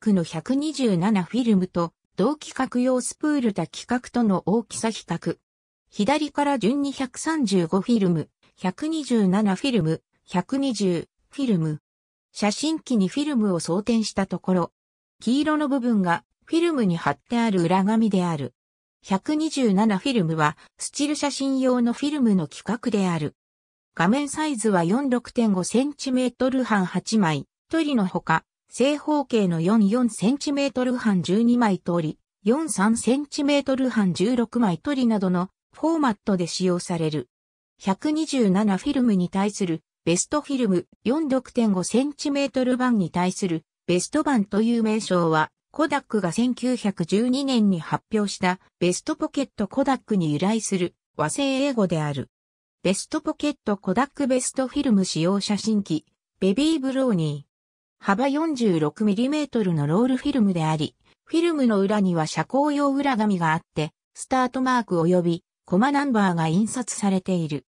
クの127フィルムと同規格用スプール多規格との大きさ比較。左から順に135フィルム、127フィルム、120フィルム。写真機にフィルムを装填したところ、黄色の部分がフィルムに貼ってある裏紙である。127フィルムはスチル写真用のフィルムの規格である。画面サイズは 46.5cm 半8枚、1人のほか、正方形の 44cm 半12枚通り、43cm 半16枚取りなどのフォーマットで使用される。127フィルムに対するベストフィルム 46.5cm 版に対するベスト版という名称は、コダックが1912年に発表したベストポケットコダックに由来する和製英語である。ベストポケットコダックベストフィルム使用写真機、ベビーブローニー。幅 46mm のロールフィルムであり、フィルムの裏には遮光用裏紙があって、スタートマーク及びコマナンバーが印刷されている。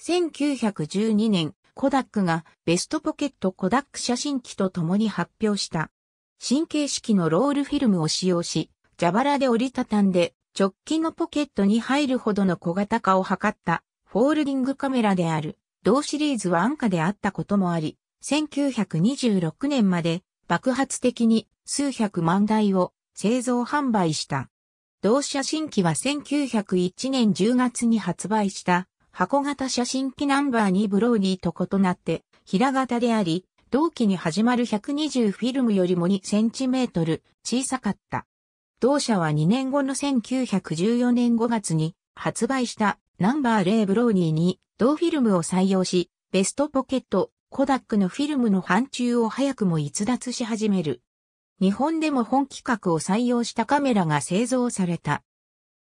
1912年、コダックがベストポケットコダック写真機と共に発表した。新形式のロールフィルムを使用し、蛇腹で折りたたんで直近のポケットに入るほどの小型化を図ったフォールディングカメラである。同シリーズは安価であったこともあり、1926年まで爆発的に数百万台を製造販売した。同写真機は1901年10月に発売した箱型写真機ナンバー2ブローニーと異なって平型であり、同期に始まる120フィルムよりも2センチメートル小さかった。同社は2年後の1914年5月に発売したナンバー0ブローニーに同フィルムを採用し、ベストポケットコダックのフィルムの範疇を早くも逸脱し始める。日本でも本規格を採用したカメラが製造された。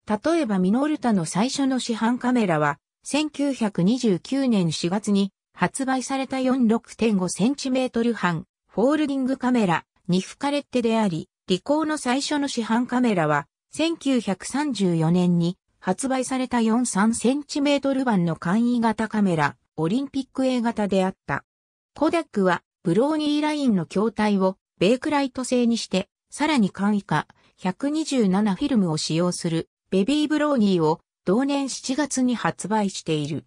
例えばミノルタの最初の市販カメラは、1929年4月に発売された 46.5cm 半フォールディングカメラニフカレッテであり、リコーの最初の市販カメラは1934年に発売された 43cm 版の簡易型カメラオリンピック A 型であった。コダックは、ブローニーラインの筐体を、ベークライト製にして、さらに簡易化、127フィルムを使用する、ベビーブローニーを、同年7月に発売している。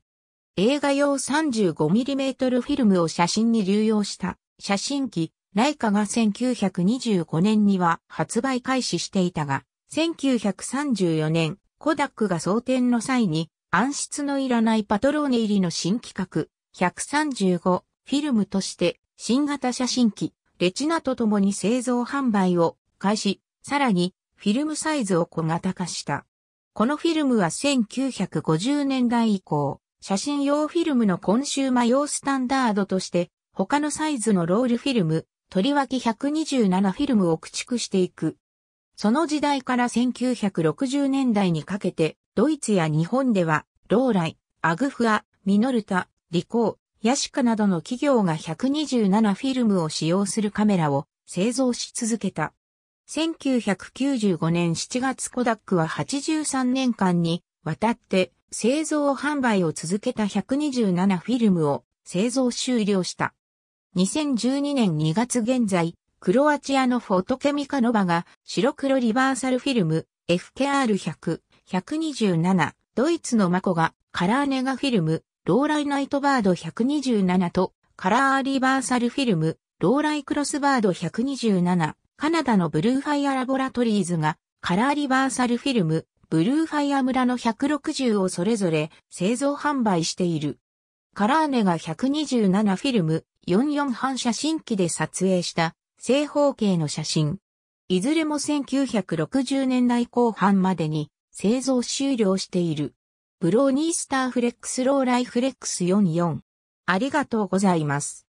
映画用 35mm フィルムを写真に流用した写真機、ライカが1925年には発売開始していたが、1934年、コダックが装填の際に、暗室のいらないパトローネ入りの新企画、135フィルムとして新型写真機、レチナとともに製造販売を開始、さらにフィルムサイズを小型化した。このフィルムは1950年代以降、写真用フィルムのコンシューマ用スタンダードとして、他のサイズのロールフィルム、とりわけ127フィルムを駆逐していく。その時代から1960年代にかけて、ドイツや日本では、ローライ、アグフア、ミノルタ、リコー、ヤシカなどの企業が127フィルムを使用するカメラを製造し続けた。1995年7月コダックは83年間にわたって製造販売を続けた127フィルムを製造終了した。2012年2月現在、クロアチアのフォトケミカノバが白黒リバーサルフィルム FKR100、127、ドイツのマコがカラーネガフィルムローライナイトバード127と、カラーリバーサルフィルム、ローライクロスバード127、カナダのブルーファイアラボラトリーズが、カラーリバーサルフィルム、ブルーファイア村の160をそれぞれ製造販売している。カラーネが127フィルム44反射新機で撮影した正方形の写真。いずれも1960年代後半までに製造終了している。ブローニースターフレックスローライフレックス44。ありがとうございます。